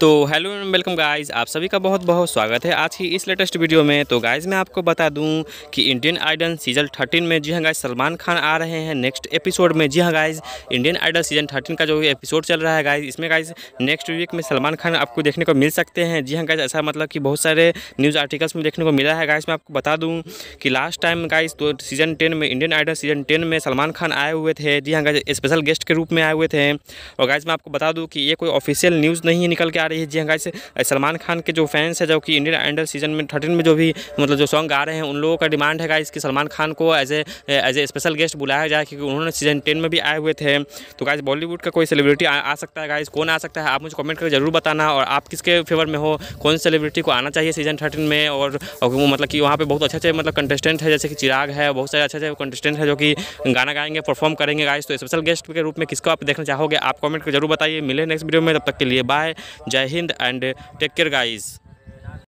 तो hello and welcome guys आप सभी का बहुत बहुत स्वागत है आज की इस लेटेस्ट वीडियो में तो गाइस मैं आपको बता दूं कि इंडियन आइडल सीजन 13 में जी हाँ गाइस सलमान खान आ रहे हैं नेक्स्ट एपिसोड में जी हाँ गाइस इंडियन आइडल सीजन 13 का जो एपिसोड चल रहा है गाइस इसमें गाइस नेक्स्ट वीक में सलमान खान आपको देखने को मिल सकते हैं जी हाँ गाइज ऐसा मतलब कि बहुत सारे न्यूज़ आर्टिकल्स में देखने को मिला है गाइज मैं आपको बता दूँ कि लास्ट टाइम गाइज तो सीज़न टेन में इंडियन आइडल सीजन टेन में सलमान खान आए हुए थे जी हाँ गाइज स्पेशल गेस्ट के रूप में आए हुए थे और गाइज मैं आपको बता दूँ कि ये कोई ऑफिशियल न्यूज़ नहीं निकल के जा रही है जी हंगाई से सलमान खान के जो फैंस है जो कि इंडियन आइडल सीजन में थर्टीन में जो भी मतलब जो सॉन्ग गा रहे हैं उन लोगों का डिमांड है गाइस कि सलमान खान को as a as a special guest बुलाया जाए क्योंकि उन्होंने सीजन टेन में भी आए हुए थे तो गाइस बॉलीवुड का कोई सेलिब्रिटी आ, आ सकता है गाइस कौन आ सकता है आप मुझे कमेंट करके जरूर बताना और आप किसके फेवर में हो कौन सेलिब्रिटी को आना चाहिए सीजन थर्टीन में और, मतलब कि वहाँ पर बहुत अच्छे अच्छे मतलब कंटेस्टेंट है जैसे कि चिराग है बहुत सारे अच्छे अच्छे कंटेस्टेंट है जो कि गाना गाएंगे परफॉर्म करेंगे गाइस तो स्पेशल गेस्ट के रूप में किसको आप देखना चाहोगे आप कॉमेंट कर जरूर बताइए मिले नेक्स्ट वीडियो में तब तक के लिए bye Jai Hind and take care guys.